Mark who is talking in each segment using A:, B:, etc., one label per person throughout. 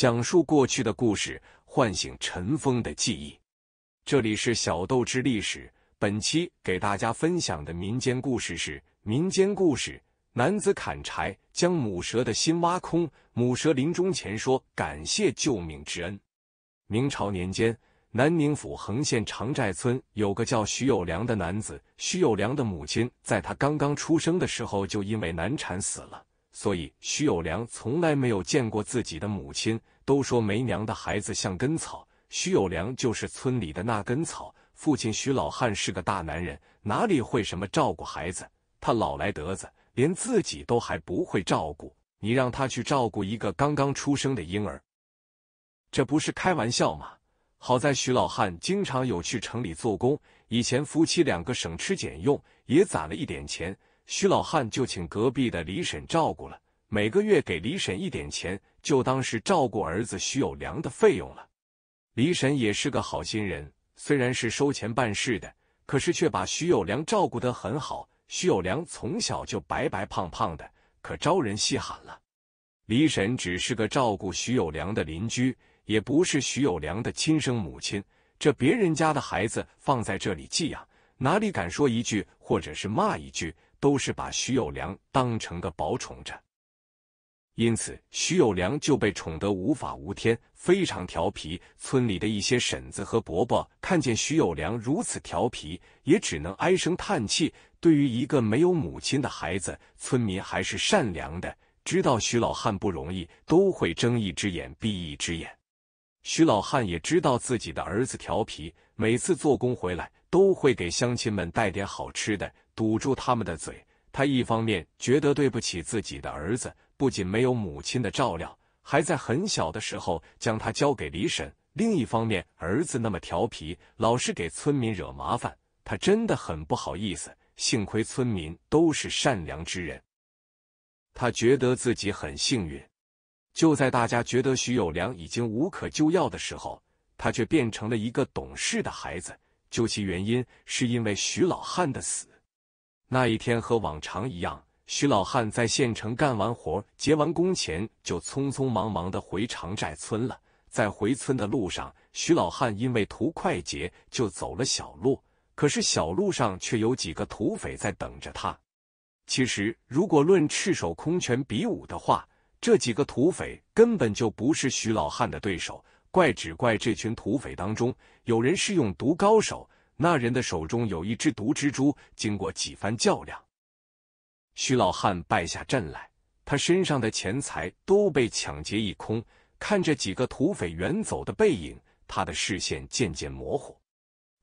A: 讲述过去的故事，唤醒尘封的记忆。这里是小豆之历史，本期给大家分享的民间故事是：民间故事。男子砍柴，将母蛇的心挖空。母蛇临终前说：“感谢救命之恩。”明朝年间，南宁府横县长寨村有个叫徐有良的男子。徐有良的母亲在他刚刚出生的时候就因为难产死了。所以徐有良从来没有见过自己的母亲，都说没娘的孩子像根草。徐有良就是村里的那根草。父亲徐老汉是个大男人，哪里会什么照顾孩子？他老来得子，连自己都还不会照顾，你让他去照顾一个刚刚出生的婴儿，这不是开玩笑吗？好在徐老汉经常有去城里做工，以前夫妻两个省吃俭用，也攒了一点钱。徐老汉就请隔壁的李婶照顾了，每个月给李婶一点钱，就当是照顾儿子徐有良的费用了。李婶也是个好心人，虽然是收钱办事的，可是却把徐有良照顾得很好。徐有良从小就白白胖胖的，可招人稀罕了。李婶只是个照顾徐有良的邻居，也不是徐有良的亲生母亲，这别人家的孩子放在这里寄养，哪里敢说一句或者是骂一句？都是把徐有良当成个宝宠着，因此徐有良就被宠得无法无天，非常调皮。村里的一些婶子和伯伯看见徐有良如此调皮，也只能唉声叹气。对于一个没有母亲的孩子，村民还是善良的，知道徐老汉不容易，都会睁一只眼闭一只眼。徐老汉也知道自己的儿子调皮，每次做工回来都会给乡亲们带点好吃的。堵住他们的嘴。他一方面觉得对不起自己的儿子，不仅没有母亲的照料，还在很小的时候将他交给李婶；另一方面，儿子那么调皮，老是给村民惹麻烦，他真的很不好意思。幸亏村民都是善良之人，他觉得自己很幸运。就在大家觉得徐有良已经无可救药的时候，他却变成了一个懂事的孩子。究其原因，是因为徐老汉的死。那一天和往常一样，徐老汉在县城干完活，结完工钱，就匆匆忙忙的回长寨村了。在回村的路上，徐老汉因为图快捷，就走了小路。可是小路上却有几个土匪在等着他。其实，如果论赤手空拳比武的话，这几个土匪根本就不是徐老汉的对手。怪只怪这群土匪当中有人是用毒高手。那人的手中有一只毒蜘蛛，经过几番较量，徐老汉败下阵来。他身上的钱财都被抢劫一空。看着几个土匪远走的背影，他的视线渐渐模糊。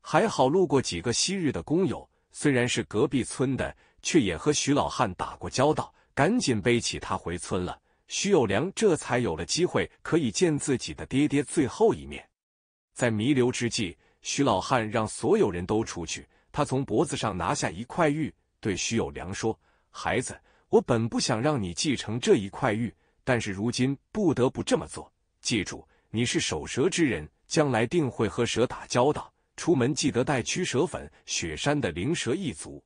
A: 还好路过几个昔日的工友，虽然是隔壁村的，却也和徐老汉打过交道，赶紧背起他回村了。徐有良这才有了机会可以见自己的爹爹最后一面。在弥留之际。徐老汉让所有人都出去。他从脖子上拿下一块玉，对徐有良说：“孩子，我本不想让你继承这一块玉，但是如今不得不这么做。记住，你是守蛇之人，将来定会和蛇打交道。出门记得带驱蛇粉。雪山的灵蛇一族。”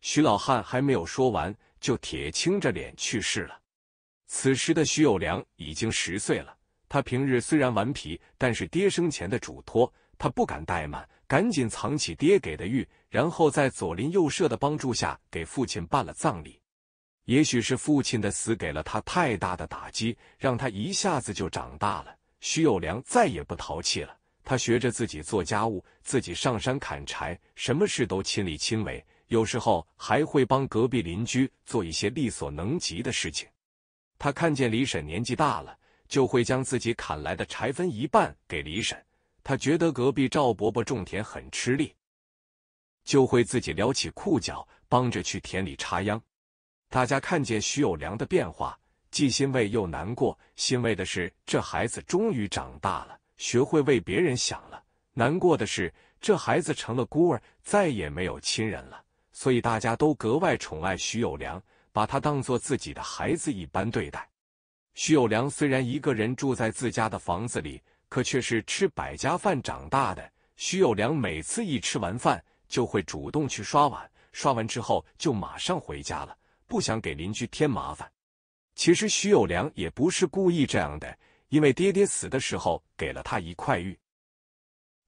A: 徐老汉还没有说完，就铁青着脸去世了。此时的徐有良已经十岁了。他平日虽然顽皮，但是爹生前的嘱托。他不敢怠慢，赶紧藏起爹给的玉，然后在左邻右舍的帮助下给父亲办了葬礼。也许是父亲的死给了他太大的打击，让他一下子就长大了。徐有良再也不淘气了，他学着自己做家务，自己上山砍柴，什么事都亲力亲为。有时候还会帮隔壁邻居做一些力所能及的事情。他看见李婶年纪大了，就会将自己砍来的柴分一半给李婶。他觉得隔壁赵伯伯种田很吃力，就会自己撩起裤脚，帮着去田里插秧。大家看见徐有良的变化，既欣慰又难过。欣慰的是，这孩子终于长大了，学会为别人想了；难过的是，这孩子成了孤儿，再也没有亲人了。所以大家都格外宠爱徐有良，把他当做自己的孩子一般对待。徐有良虽然一个人住在自家的房子里。可却是吃百家饭长大的。徐有良每次一吃完饭，就会主动去刷碗，刷完之后就马上回家了，不想给邻居添麻烦。其实徐有良也不是故意这样的，因为爹爹死的时候给了他一块玉。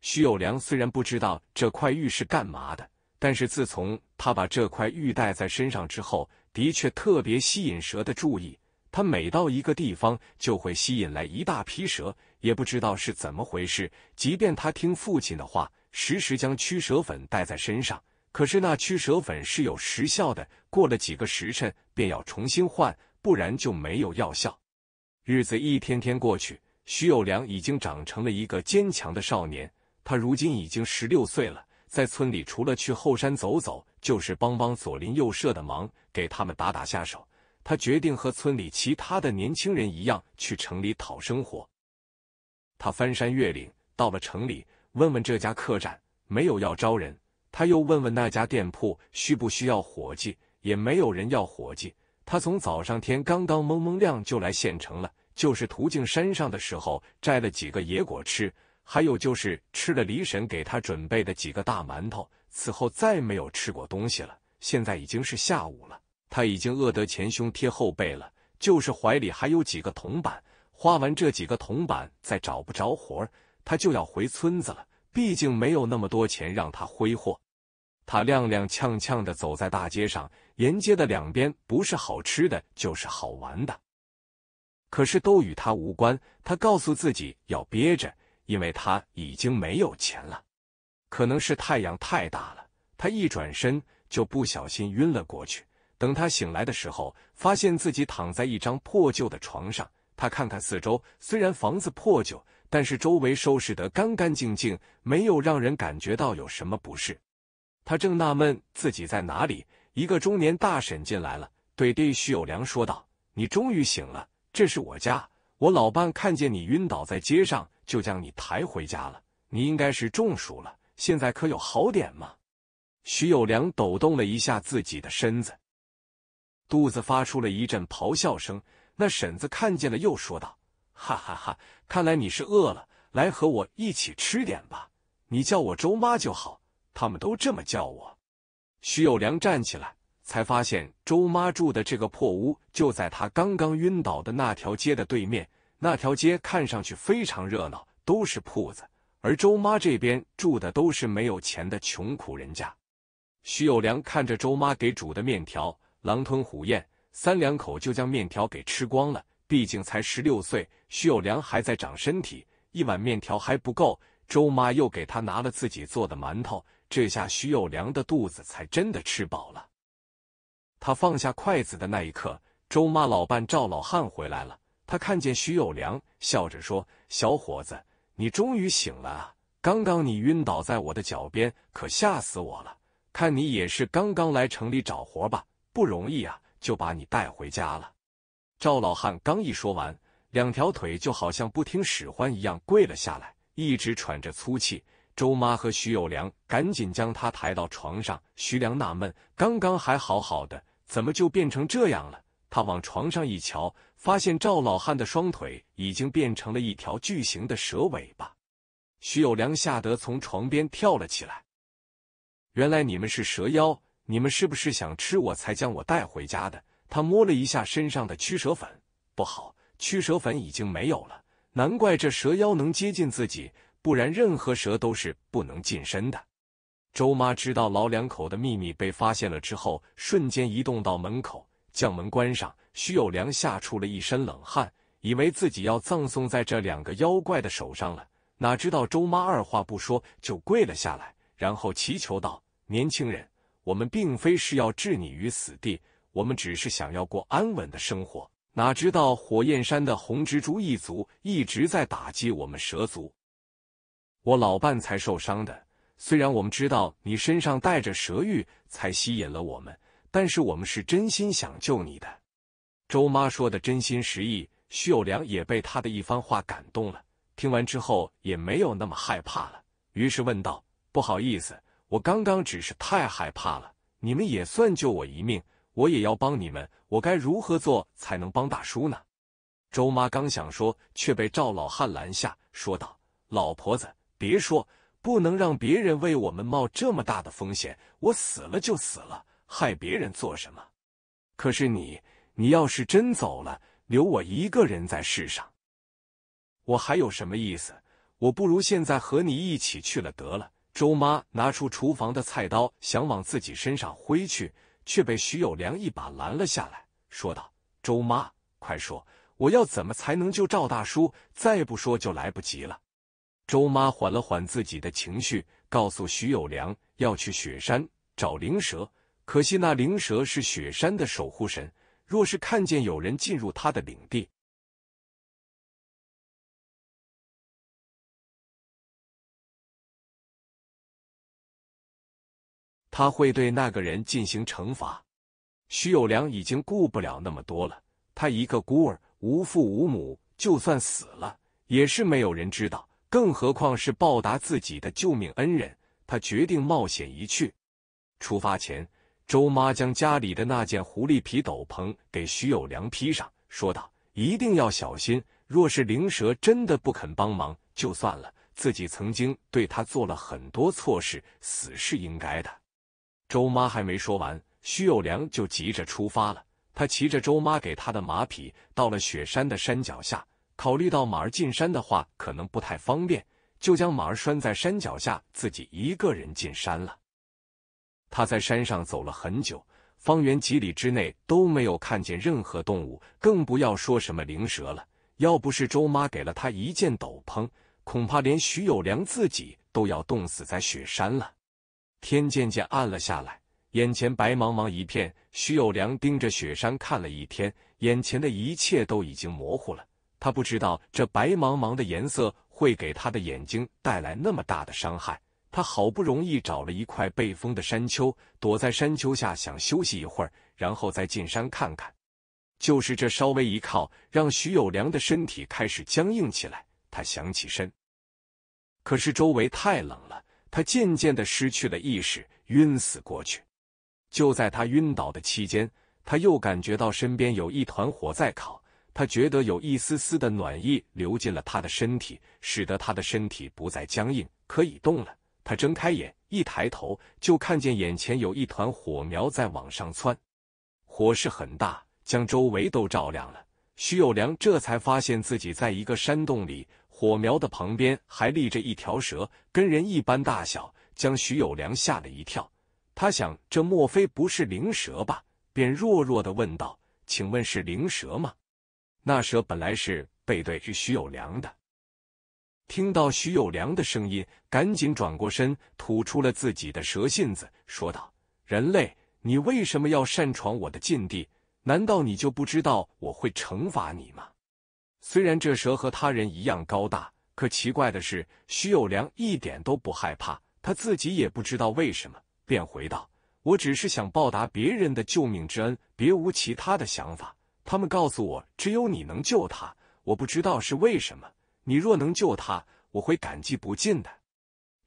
A: 徐有良虽然不知道这块玉是干嘛的，但是自从他把这块玉带在身上之后，的确特别吸引蛇的注意。他每到一个地方，就会吸引来一大批蛇，也不知道是怎么回事。即便他听父亲的话，时时将驱蛇粉带在身上，可是那驱蛇粉是有时效的，过了几个时辰便要重新换，不然就没有药效。日子一天天过去，徐有良已经长成了一个坚强的少年。他如今已经十六岁了，在村里除了去后山走走，就是帮帮左邻右舍的忙，给他们打打下手。他决定和村里其他的年轻人一样去城里讨生活。他翻山越岭到了城里，问问这家客栈没有要招人，他又问问那家店铺需不需要伙计，也没有人要伙计。他从早上天刚刚蒙蒙亮就来县城了，就是途径山上的时候摘了几个野果吃，还有就是吃了李婶给他准备的几个大馒头。此后再没有吃过东西了。现在已经是下午了。他已经饿得前胸贴后背了，就是怀里还有几个铜板，花完这几个铜板再找不着活儿，他就要回村子了。毕竟没有那么多钱让他挥霍。他踉踉跄跄的走在大街上，沿街的两边不是好吃的，就是好玩的，可是都与他无关。他告诉自己要憋着，因为他已经没有钱了。可能是太阳太大了，他一转身就不小心晕了过去。等他醒来的时候，发现自己躺在一张破旧的床上。他看看四周，虽然房子破旧，但是周围收拾得干干净净，没有让人感觉到有什么不适。他正纳闷自己在哪里，一个中年大婶进来了，对弟徐有良说道：“你终于醒了，这是我家。我老伴看见你晕倒在街上，就将你抬回家了。你应该是中暑了，现在可有好点吗？”徐有良抖动了一下自己的身子。肚子发出了一阵咆哮声，那婶子看见了，又说道：“哈哈哈，看来你是饿了，来和我一起吃点吧。你叫我周妈就好，他们都这么叫我。”徐有良站起来，才发现周妈住的这个破屋就在他刚刚晕倒的那条街的对面。那条街看上去非常热闹，都是铺子，而周妈这边住的都是没有钱的穷苦人家。徐有良看着周妈给煮的面条。狼吞虎咽，三两口就将面条给吃光了。毕竟才十六岁，徐有良还在长身体，一碗面条还不够。周妈又给他拿了自己做的馒头，这下徐有良的肚子才真的吃饱了。他放下筷子的那一刻，周妈老伴赵老汉回来了。他看见徐有良，笑着说：“小伙子，你终于醒了啊！刚刚你晕倒在我的脚边，可吓死我了。看你也是刚刚来城里找活吧？”不容易啊，就把你带回家了。赵老汉刚一说完，两条腿就好像不听使唤一样跪了下来，一直喘着粗气。周妈和徐有良赶紧将他抬到床上。徐良纳闷，刚刚还好好的，怎么就变成这样了？他往床上一瞧，发现赵老汉的双腿已经变成了一条巨型的蛇尾巴。徐有良吓得从床边跳了起来，原来你们是蛇妖。你们是不是想吃我才将我带回家的？他摸了一下身上的驱蛇粉，不好，驱蛇粉已经没有了。难怪这蛇妖能接近自己，不然任何蛇都是不能近身的。周妈知道老两口的秘密被发现了之后，瞬间移动到门口，将门关上。徐有良吓出了一身冷汗，以为自己要葬送在这两个妖怪的手上了。哪知道周妈二话不说就跪了下来，然后祈求道：“年轻人。”我们并非是要置你于死地，我们只是想要过安稳的生活。哪知道火焰山的红蜘蛛一族一直在打击我们蛇族，我老伴才受伤的。虽然我们知道你身上带着蛇玉，才吸引了我们，但是我们是真心想救你的。”周妈说的真心实意，徐有良也被他的一番话感动了。听完之后也没有那么害怕了，于是问道：“不好意思。”我刚刚只是太害怕了，你们也算救我一命，我也要帮你们。我该如何做才能帮大叔呢？周妈刚想说，却被赵老汉拦下，说道：“老婆子，别说，不能让别人为我们冒这么大的风险。我死了就死了，害别人做什么？可是你，你要是真走了，留我一个人在世上，我还有什么意思？我不如现在和你一起去了得了。”周妈拿出厨房的菜刀，想往自己身上挥去，却被徐有良一把拦了下来，说道：“周妈，快说，我要怎么才能救赵大叔？再不说就来不及了。”周妈缓了缓自己的情绪，告诉徐有良要去雪山找灵蛇，可惜那灵蛇是雪山的守护神，若是看见有人进入他的领地。他会对那个人进行惩罚。徐有良已经顾不了那么多了，他一个孤儿，无父无母，就算死了也是没有人知道，更何况是报答自己的救命恩人。他决定冒险一去。出发前，周妈将家里的那件狐狸皮斗篷给徐有良披上，说道：“一定要小心。若是灵蛇真的不肯帮忙，就算了。自己曾经对他做了很多错事，死是应该的。”周妈还没说完，徐有良就急着出发了。他骑着周妈给他的马匹，到了雪山的山脚下。考虑到马儿进山的话可能不太方便，就将马儿拴在山脚下，自己一个人进山了。他在山上走了很久，方圆几里之内都没有看见任何动物，更不要说什么灵蛇了。要不是周妈给了他一件斗篷，恐怕连徐有良自己都要冻死在雪山了。天渐渐暗了下来，眼前白茫茫一片。徐有良盯着雪山看了一天，眼前的一切都已经模糊了。他不知道这白茫茫的颜色会给他的眼睛带来那么大的伤害。他好不容易找了一块被封的山丘，躲在山丘下想休息一会儿，然后再进山看看。就是这稍微一靠，让徐有良的身体开始僵硬起来。他想起身，可是周围太冷了。他渐渐的失去了意识，晕死过去。就在他晕倒的期间，他又感觉到身边有一团火在烤，他觉得有一丝丝的暖意流进了他的身体，使得他的身体不再僵硬，可以动了。他睁开眼，一抬头就看见眼前有一团火苗在往上窜，火势很大，将周围都照亮了。徐有良这才发现自己在一个山洞里。火苗的旁边还立着一条蛇，跟人一般大小，将徐有良吓了一跳。他想，这莫非不是灵蛇吧？便弱弱的问道：“请问是灵蛇吗？”那蛇本来是背对着徐有良的，听到徐有良的声音，赶紧转过身，吐出了自己的蛇信子，说道：“人类，你为什么要擅闯我的禁地？难道你就不知道我会惩罚你吗？”虽然这蛇和他人一样高大，可奇怪的是，徐有良一点都不害怕。他自己也不知道为什么，便回道：“我只是想报答别人的救命之恩，别无其他的想法。他们告诉我，只有你能救他，我不知道是为什么。你若能救他，我会感激不尽的。”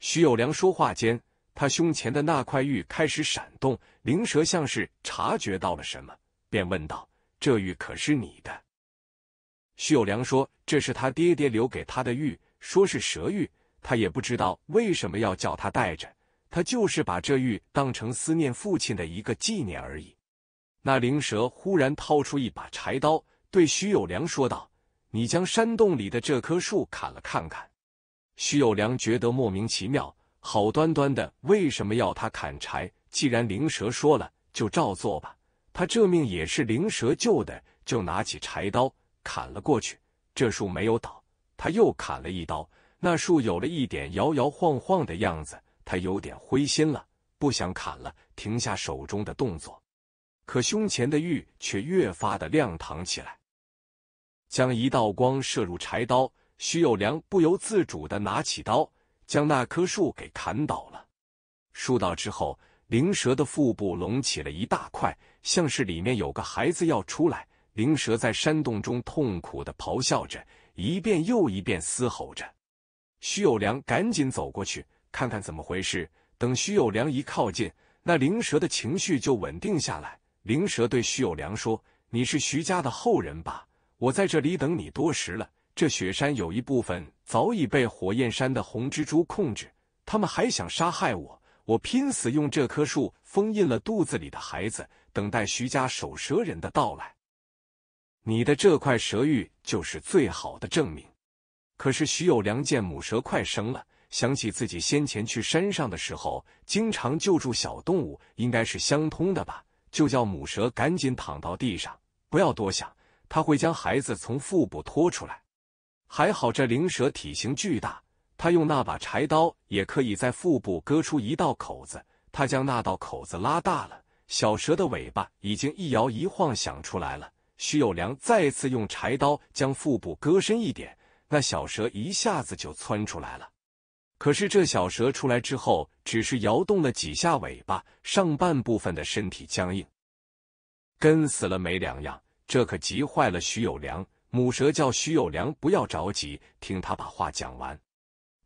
A: 徐有良说话间，他胸前的那块玉开始闪动，灵蛇像是察觉到了什么，便问道：“这玉可是你的？”徐有良说：“这是他爹爹留给他的玉，说是蛇玉，他也不知道为什么要叫他带着。他就是把这玉当成思念父亲的一个纪念而已。”那灵蛇忽然掏出一把柴刀，对徐有良说道：“你将山洞里的这棵树砍了看看。”徐有良觉得莫名其妙，好端端的为什么要他砍柴？既然灵蛇说了，就照做吧。他这命也是灵蛇救的，就拿起柴刀。砍了过去，这树没有倒，他又砍了一刀，那树有了一点摇摇晃晃的样子，他有点灰心了，不想砍了，停下手中的动作，可胸前的玉却越发的亮堂起来，将一道光射入柴刀，徐有良不由自主的拿起刀，将那棵树给砍倒了。树倒之后，灵蛇的腹部隆起了一大块，像是里面有个孩子要出来。灵蛇在山洞中痛苦的咆哮着，一遍又一遍嘶吼着。徐有良赶紧走过去看看怎么回事。等徐有良一靠近，那灵蛇的情绪就稳定下来。灵蛇对徐有良说：“你是徐家的后人吧？我在这里等你多时了。这雪山有一部分早已被火焰山的红蜘蛛控制，他们还想杀害我。我拼死用这棵树封印了肚子里的孩子，等待徐家守蛇人的到来。”你的这块蛇玉就是最好的证明。可是徐有良见母蛇快生了，想起自己先前去山上的时候经常救助小动物，应该是相通的吧，就叫母蛇赶紧躺到地上，不要多想，他会将孩子从腹部拖出来。还好这灵蛇体型巨大，他用那把柴刀也可以在腹部割出一道口子。他将那道口子拉大了，小蛇的尾巴已经一摇一晃想出来了。徐有良再次用柴刀将腹部割深一点，那小蛇一下子就窜出来了。可是这小蛇出来之后，只是摇动了几下尾巴，上半部分的身体僵硬，跟死了没两样。这可急坏了徐有良。母蛇叫徐有良不要着急，听他把话讲完。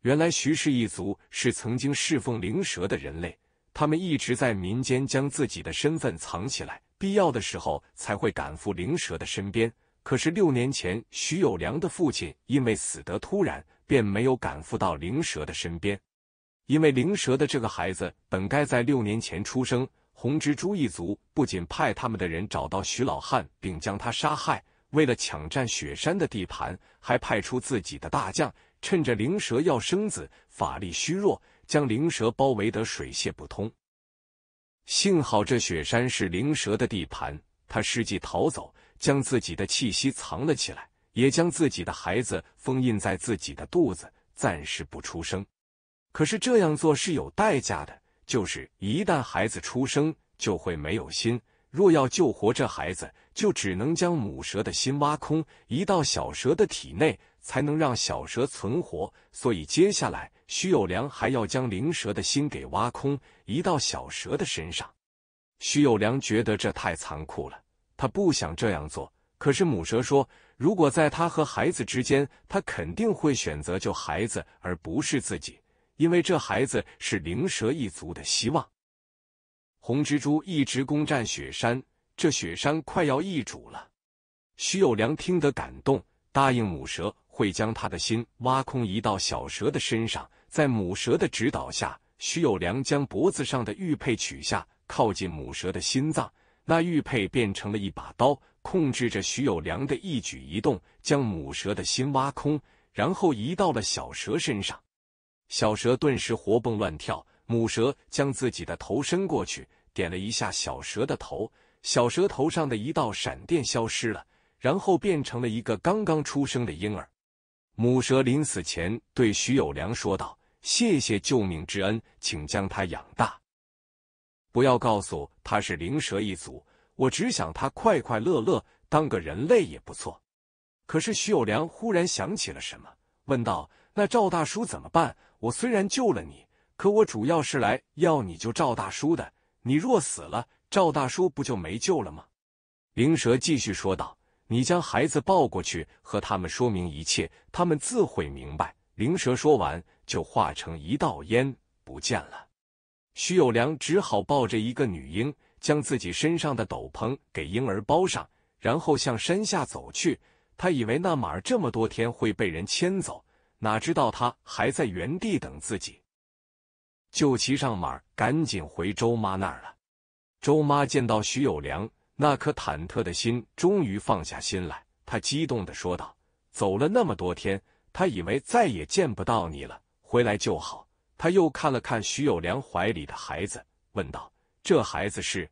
A: 原来徐氏一族是曾经侍奉灵蛇的人类，他们一直在民间将自己的身份藏起来。必要的时候才会赶赴灵蛇的身边。可是六年前，徐有良的父亲因为死得突然，便没有赶赴到灵蛇的身边。因为灵蛇的这个孩子本该在六年前出生。红蜘蛛一族不仅派他们的人找到徐老汉，并将他杀害，为了抢占雪山的地盘，还派出自己的大将，趁着灵蛇要生子，法力虚弱，将灵蛇包围得水泄不通。幸好这雪山是灵蛇的地盘，他失计逃走，将自己的气息藏了起来，也将自己的孩子封印在自己的肚子，暂时不出声。可是这样做是有代价的，就是一旦孩子出生，就会没有心。若要救活这孩子，就只能将母蛇的心挖空，移到小蛇的体内。才能让小蛇存活，所以接下来徐有良还要将灵蛇的心给挖空，移到小蛇的身上。徐有良觉得这太残酷了，他不想这样做。可是母蛇说，如果在他和孩子之间，他肯定会选择救孩子，而不是自己，因为这孩子是灵蛇一族的希望。红蜘蛛一直攻占雪山，这雪山快要易主了。徐有良听得感动。答应母蛇会将他的心挖空，移到小蛇的身上。在母蛇的指导下，徐有良将脖子上的玉佩取下，靠近母蛇的心脏。那玉佩变成了一把刀，控制着徐有良的一举一动，将母蛇的心挖空，然后移到了小蛇身上。小蛇顿时活蹦乱跳。母蛇将自己的头伸过去，点了一下小蛇的头。小蛇头上的一道闪电消失了。然后变成了一个刚刚出生的婴儿。母蛇临死前对徐有良说道：“谢谢救命之恩，请将他养大，不要告诉他是灵蛇一族。我只想他快快乐乐，当个人类也不错。”可是徐有良忽然想起了什么，问道：“那赵大叔怎么办？我虽然救了你，可我主要是来要你救赵大叔的。你若死了，赵大叔不就没救了吗？”灵蛇继续说道。你将孩子抱过去，和他们说明一切，他们自会明白。灵蛇说完，就化成一道烟不见了。徐有良只好抱着一个女婴，将自己身上的斗篷给婴儿包上，然后向山下走去。他以为那马儿这么多天会被人牵走，哪知道他还在原地等自己，就骑上马儿赶紧回周妈那儿了。周妈见到徐有良。那颗忐忑的心终于放下心来，他激动的说道：“走了那么多天，他以为再也见不到你了，回来就好。”他又看了看徐有良怀里的孩子，问道：“这孩子是？”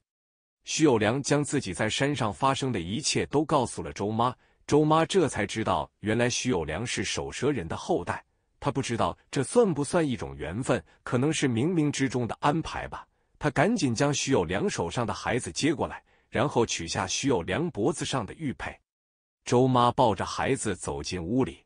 A: 徐有良将自己在山上发生的一切都告诉了周妈，周妈这才知道原来徐有良是守蛇人的后代。他不知道这算不算一种缘分，可能是冥冥之中的安排吧。他赶紧将徐有良手上的孩子接过来。然后取下徐有良脖子上的玉佩，周妈抱着孩子走进屋里，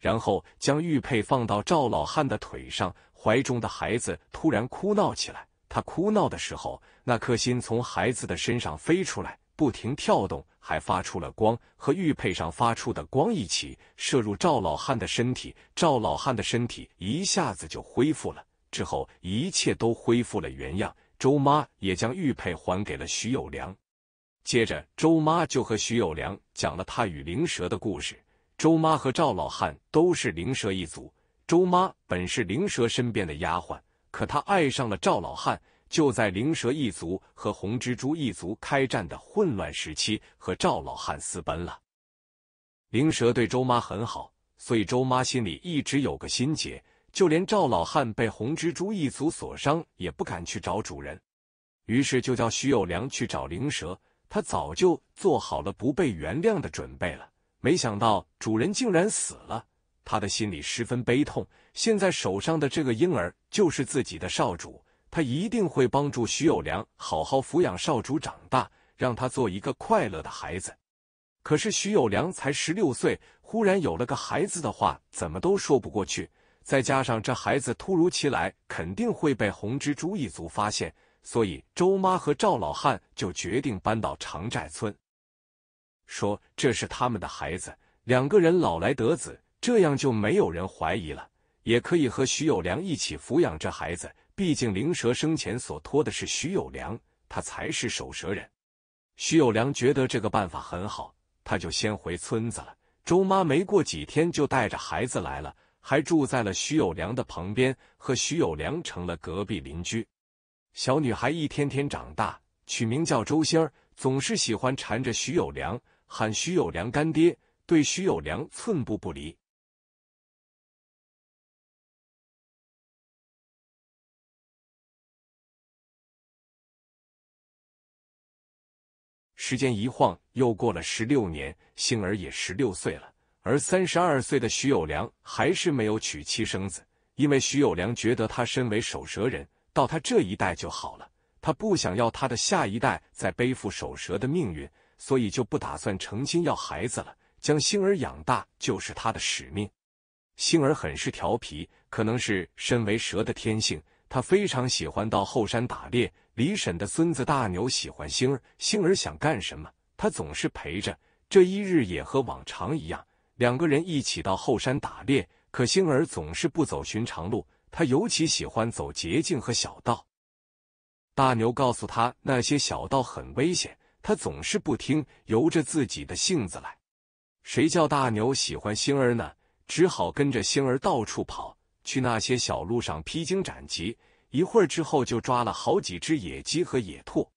A: 然后将玉佩放到赵老汉的腿上。怀中的孩子突然哭闹起来，他哭闹的时候，那颗心从孩子的身上飞出来，不停跳动，还发出了光，和玉佩上发出的光一起射入赵老汉的身体。赵老汉的身体一下子就恢复了，之后一切都恢复了原样。周妈也将玉佩还给了徐有良，接着周妈就和徐有良讲了他与灵蛇的故事。周妈和赵老汉都是灵蛇一族，周妈本是灵蛇身边的丫鬟，可她爱上了赵老汉，就在灵蛇一族和红蜘蛛一族开战的混乱时期，和赵老汉私奔了。灵蛇对周妈很好，所以周妈心里一直有个心结。就连赵老汉被红蜘蛛一族所伤也不敢去找主人，于是就叫徐有良去找灵蛇。他早就做好了不被原谅的准备了。没想到主人竟然死了，他的心里十分悲痛。现在手上的这个婴儿就是自己的少主，他一定会帮助徐有良好好抚养少主长大，让他做一个快乐的孩子。可是徐有良才十六岁，忽然有了个孩子的话，怎么都说不过去。再加上这孩子突如其来，肯定会被红蜘蛛一族发现，所以周妈和赵老汉就决定搬到长寨村，说这是他们的孩子，两个人老来得子，这样就没有人怀疑了，也可以和徐有良一起抚养这孩子。毕竟灵蛇生前所托的是徐有良，他才是守蛇人。徐有良觉得这个办法很好，他就先回村子了。周妈没过几天就带着孩子来了。还住在了徐有良的旁边，和徐有良成了隔壁邻居。小女孩一天天长大，取名叫周星儿，总是喜欢缠着徐有良，喊徐有良干爹，对徐有良寸步不离。时间一晃，又过了十六年，星儿也十六岁了。而三十二岁的徐有良还是没有娶妻生子，因为徐有良觉得他身为守蛇人，到他这一代就好了。他不想要他的下一代再背负守蛇的命运，所以就不打算成亲要孩子了。将星儿养大就是他的使命。星儿很是调皮，可能是身为蛇的天性，他非常喜欢到后山打猎。李婶的孙子大牛喜欢星儿，星儿想干什么，他总是陪着。这一日也和往常一样。两个人一起到后山打猎，可星儿总是不走寻常路。他尤其喜欢走捷径和小道。大牛告诉他那些小道很危险，他总是不听，由着自己的性子来。谁叫大牛喜欢星儿呢？只好跟着星儿到处跑，去那些小路上披荆斩棘。一会儿之后，就抓了好几只野鸡和野兔。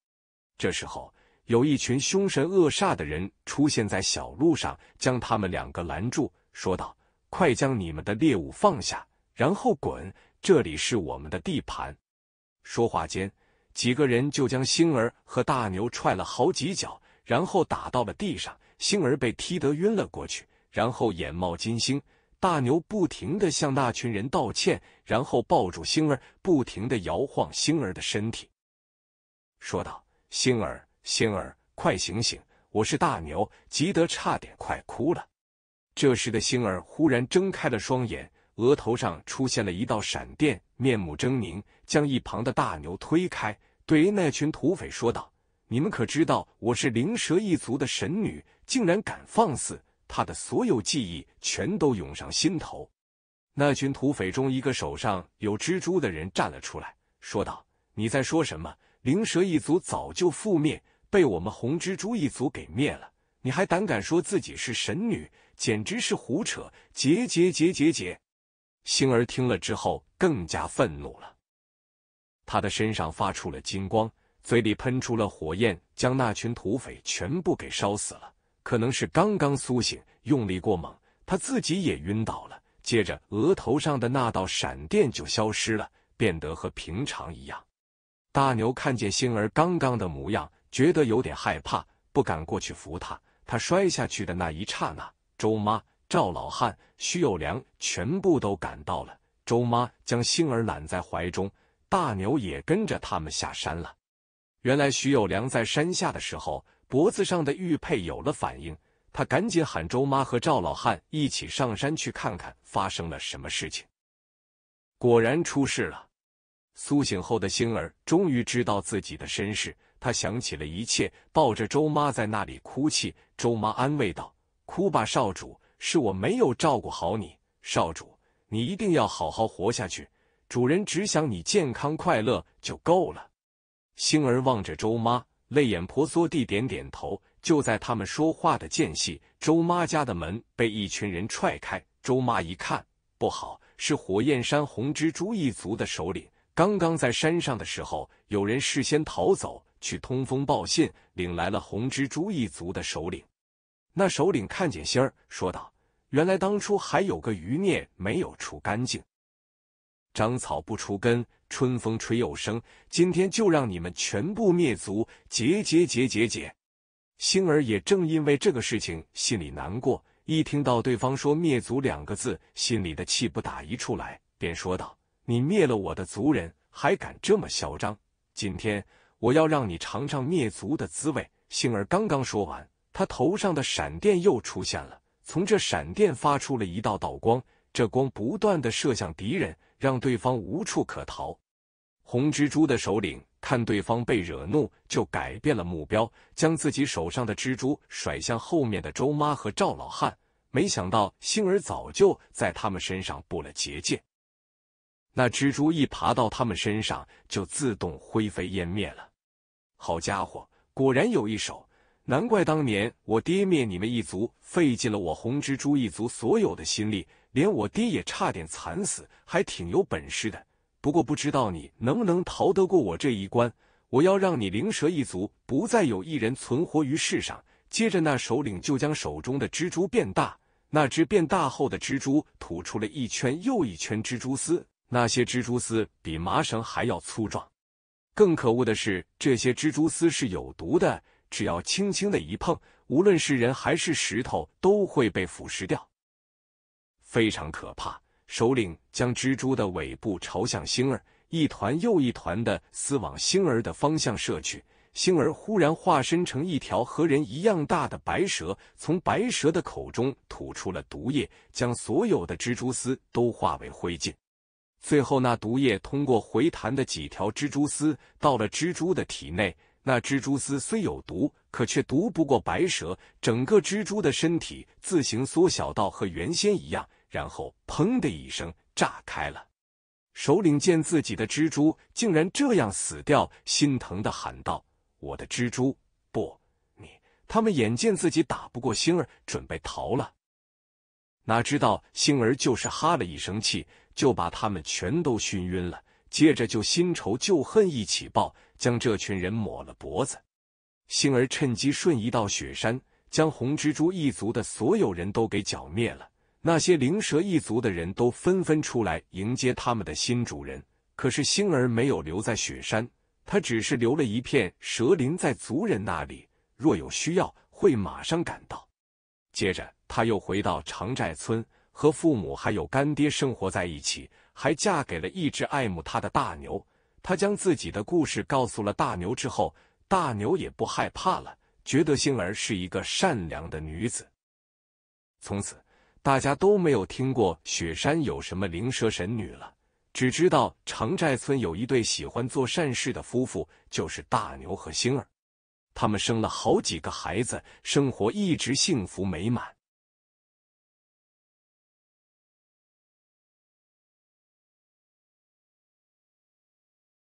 A: 这时候。有一群凶神恶煞的人出现在小路上，将他们两个拦住，说道：“快将你们的猎物放下，然后滚！这里是我们的地盘。”说话间，几个人就将星儿和大牛踹了好几脚，然后打到了地上。星儿被踢得晕了过去，然后眼冒金星。大牛不停的向那群人道歉，然后抱住星儿，不停的摇晃星儿的身体，说道：“星儿。”星儿，快醒醒！我是大牛，急得差点快哭了。这时的星儿忽然睁开了双眼，额头上出现了一道闪电，面目狰狞，将一旁的大牛推开，对那群土匪说道：“你们可知道我是灵蛇一族的神女？竟然敢放肆！”他的所有记忆全都涌上心头。那群土匪中一个手上有蜘蛛的人站了出来，说道：“你在说什么？灵蛇一族早就覆灭。”被我们红蜘蛛一族给灭了，你还胆敢说自己是神女，简直是胡扯！结结结结结，星儿听了之后更加愤怒了，他的身上发出了金光，嘴里喷出了火焰，将那群土匪全部给烧死了。可能是刚刚苏醒，用力过猛，他自己也晕倒了。接着额头上的那道闪电就消失了，变得和平常一样。大牛看见星儿刚刚的模样。觉得有点害怕，不敢过去扶他。他摔下去的那一刹那，周妈、赵老汉、徐有良全部都赶到了。周妈将星儿揽在怀中，大牛也跟着他们下山了。原来徐有良在山下的时候，脖子上的玉佩有了反应，他赶紧喊周妈和赵老汉一起上山去看看发生了什么事情。果然出事了。苏醒后的星儿终于知道自己的身世。他想起了一切，抱着周妈在那里哭泣。周妈安慰道：“哭吧，少主，是我没有照顾好你。少主，你一定要好好活下去。主人只想你健康快乐就够了。”星儿望着周妈，泪眼婆娑地点点头。就在他们说话的间隙，周妈家的门被一群人踹开。周妈一看，不好，是火焰山红蜘蛛一族的首领。刚刚在山上的时候，有人事先逃走。去通风报信，领来了红蜘蛛一族的首领。那首领看见星儿，说道：“原来当初还有个余孽没有除干净，长草不除根，春风吹又生。今天就让你们全部灭族，结结结结结。”星儿也正因为这个事情心里难过，一听到对方说“灭族”两个字，心里的气不打一处来，便说道：“你灭了我的族人，还敢这么嚣张？今天！”我要让你尝尝灭族的滋味！星儿刚刚说完，他头上的闪电又出现了，从这闪电发出了一道道光，这光不断的射向敌人，让对方无处可逃。红蜘蛛的首领看对方被惹怒，就改变了目标，将自己手上的蜘蛛甩向后面的周妈和赵老汉。没想到星儿早就在他们身上布了结界，那蜘蛛一爬到他们身上，就自动灰飞烟灭了。好家伙，果然有一手！难怪当年我爹灭你们一族，费尽了我红蜘蛛一族所有的心力，连我爹也差点惨死，还挺有本事的。不过不知道你能不能逃得过我这一关？我要让你灵蛇一族不再有一人存活于世上。接着，那首领就将手中的蜘蛛变大，那只变大后的蜘蛛吐出了一圈又一圈蜘蛛丝，那些蜘蛛丝比麻绳还要粗壮。更可恶的是，这些蜘蛛丝是有毒的，只要轻轻的一碰，无论是人还是石头都会被腐蚀掉，非常可怕。首领将蜘蛛的尾部朝向星儿，一团又一团的丝往星儿的方向射去。星儿忽然化身成一条和人一样大的白蛇，从白蛇的口中吐出了毒液，将所有的蜘蛛丝都化为灰烬。最后，那毒液通过回弹的几条蜘蛛丝到了蜘蛛的体内。那蜘蛛丝虽有毒，可却毒不过白蛇。整个蜘蛛的身体自行缩小到和原先一样，然后砰的一声炸开了。首领见自己的蜘蛛竟然这样死掉，心疼的喊道：“我的蜘蛛！”不，你他们眼见自己打不过星儿，准备逃了。哪知道星儿就是哈了一声气。就把他们全都熏晕了，接着就新仇旧恨一起报，将这群人抹了脖子。星儿趁机瞬移到雪山，将红蜘蛛一族的所有人都给剿灭了。那些灵蛇一族的人都纷纷出来迎接他们的新主人。可是星儿没有留在雪山，他只是留了一片蛇林在族人那里，若有需要会马上赶到。接着他又回到长寨村。和父母还有干爹生活在一起，还嫁给了一直爱慕她的大牛。她将自己的故事告诉了大牛之后，大牛也不害怕了，觉得星儿是一个善良的女子。从此，大家都没有听过雪山有什么灵蛇神女了，只知道长寨村有一对喜欢做善事的夫妇，就是大牛和星儿。他们生了好几个孩子，生活一直幸福美满。